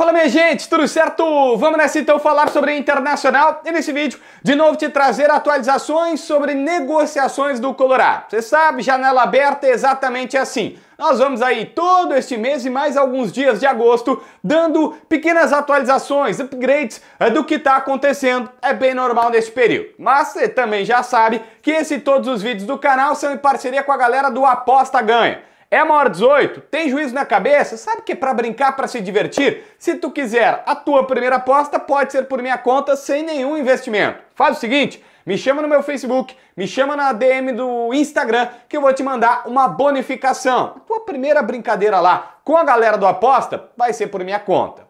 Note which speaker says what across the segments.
Speaker 1: Fala minha gente, tudo certo? Vamos nessa então falar sobre internacional e nesse vídeo de novo te trazer atualizações sobre negociações do Colorado. Você sabe, janela aberta é exatamente assim. Nós vamos aí todo este mês e mais alguns dias de agosto dando pequenas atualizações, upgrades eh, do que está acontecendo. É bem normal nesse período. Mas você também já sabe que esse e todos os vídeos do canal são em parceria com a galera do Aposta Ganha. É maior 18? Tem juízo na cabeça? Sabe que é para brincar, para se divertir? Se tu quiser, a tua primeira aposta pode ser por minha conta sem nenhum investimento. Faz o seguinte, me chama no meu Facebook, me chama na DM do Instagram que eu vou te mandar uma bonificação. A tua primeira brincadeira lá com a galera do aposta vai ser por minha conta.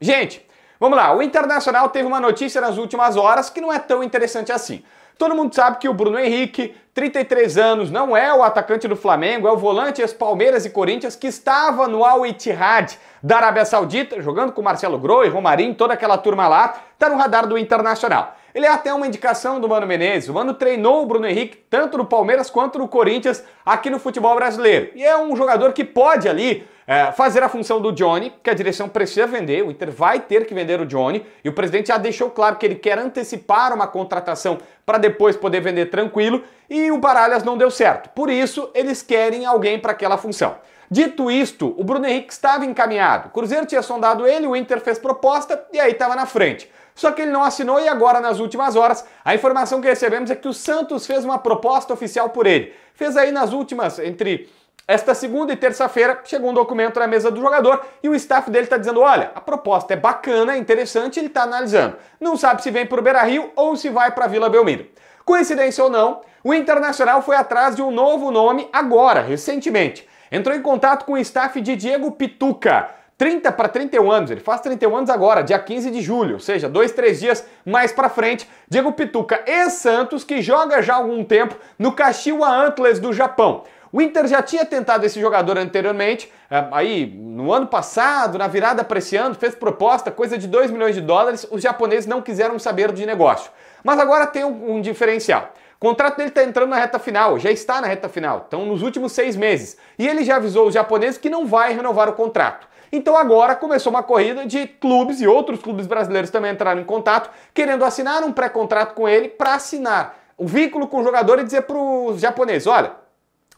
Speaker 1: Gente, Vamos lá, o Internacional teve uma notícia nas últimas horas que não é tão interessante assim. Todo mundo sabe que o Bruno Henrique, 33 anos, não é o atacante do Flamengo, é o volante das palmeiras e Corinthians que estava no Al Ittihad da Arábia Saudita, jogando com Marcelo Groi, Romarinho, toda aquela turma lá, está no radar do Internacional. Ele é até uma indicação do Mano Menezes. O Mano treinou o Bruno Henrique tanto no Palmeiras quanto no Corinthians aqui no futebol brasileiro. E é um jogador que pode ali é, fazer a função do Johnny, que a direção precisa vender, o Inter vai ter que vender o Johnny, e o presidente já deixou claro que ele quer antecipar uma contratação para depois poder vender tranquilo, e o Baralhas não deu certo. Por isso, eles querem alguém para aquela função. Dito isto, o Bruno Henrique estava encaminhado. O Cruzeiro tinha sondado ele, o Inter fez proposta e aí estava na frente. Só que ele não assinou e agora, nas últimas horas, a informação que recebemos é que o Santos fez uma proposta oficial por ele. Fez aí nas últimas, entre esta segunda e terça-feira chegou um documento na mesa do jogador e o staff dele está dizendo: olha, a proposta é bacana, é interessante, ele está analisando. Não sabe se vem para o Beira Rio ou se vai para Vila Belmiro. Coincidência ou não, o Internacional foi atrás de um novo nome agora, recentemente. Entrou em contato com o staff de Diego Pituca, 30 para 31 anos, ele faz 31 anos agora, dia 15 de julho, ou seja, dois, três dias mais para frente. Diego Pituca e Santos, que joga já há algum tempo no Kashiwa Antlers do Japão. O Inter já tinha tentado esse jogador anteriormente, é, aí no ano passado, na virada para esse ano, fez proposta, coisa de 2 milhões de dólares, os japoneses não quiseram saber de negócio. Mas agora tem um, diferencial. O contrato dele está entrando na reta final, já está na reta final, então nos últimos seis meses. E ele já avisou os japoneses que não vai renovar o contrato. Então agora começou uma corrida de clubes e outros clubes brasileiros também entraram em contato, querendo assinar um pré-contrato com ele para assinar o vínculo com o jogador e dizer para os japoneses: olha,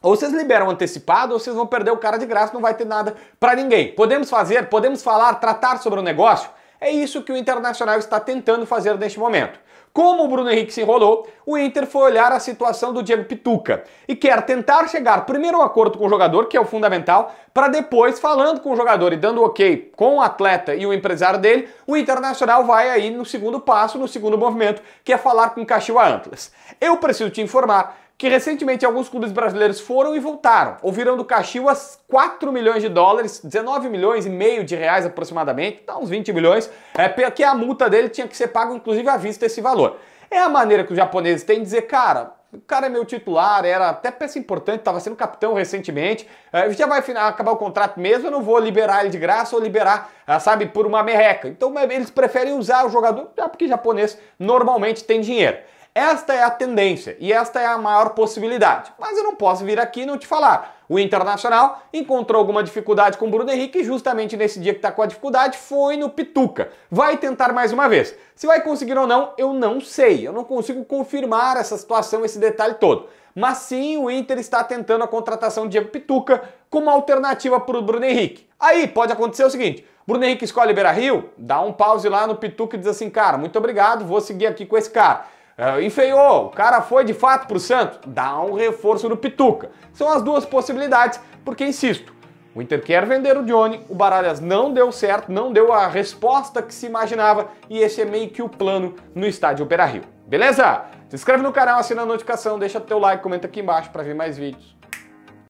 Speaker 1: ou vocês liberam antecipado, ou vocês vão perder o cara de graça, não vai ter nada para ninguém. Podemos fazer, podemos falar, tratar sobre o negócio? É isso que o Internacional está tentando fazer neste momento. Como o Bruno Henrique se enrolou, o Inter foi olhar a situação do Diego Pituca e quer tentar chegar primeiro a um acordo com o jogador, que é o fundamental, para depois, falando com o jogador e dando ok com o atleta e o empresário dele, o Internacional vai aí no segundo passo, no segundo movimento, que é falar com o Caxiwa Antlers. Eu preciso te informar que recentemente alguns clubes brasileiros foram e voltaram, ou do Caxias 4 milhões de dólares, 19 milhões e meio de reais aproximadamente, tá uns 20 milhões, é porque a multa dele tinha que ser paga inclusive à vista esse valor. É a maneira que os japoneses têm de dizer, cara, o cara é meu titular, era até peça importante, estava sendo capitão recentemente, é, já vai acabar o contrato mesmo, eu não vou liberar ele de graça ou liberar, ah, sabe, por uma merreca. Então é, eles preferem usar o jogador, já ah, porque japonês normalmente tem dinheiro. Esta é a tendência e esta é a maior possibilidade. Mas eu não posso vir aqui e não te falar. O Internacional encontrou alguma dificuldade com o Bruno Henrique e justamente nesse dia que está com a dificuldade foi no Pituca. Vai tentar mais uma vez. Se vai conseguir ou não, eu não sei. Eu não consigo confirmar essa situação, esse detalhe todo. Mas sim, o Inter está tentando a contratação de Diego Pituca como alternativa para o Bruno Henrique. Aí pode acontecer o seguinte: Bruno Henrique escolhe Beira Rio, dá um pause lá no Pituca e diz assim, cara, muito obrigado, vou seguir aqui com esse cara. É, enfeiou, o cara foi de fato pro Santos, dá um reforço no Pituca. São as duas possibilidades, porque insisto, o Inter quer vender o Johnny, o Baralhas não deu certo, não deu a resposta que se imaginava e esse é meio que o plano no estádio Opera Rio. Beleza? Se inscreve no canal, assina a notificação, deixa teu like, comenta aqui embaixo para ver mais vídeos.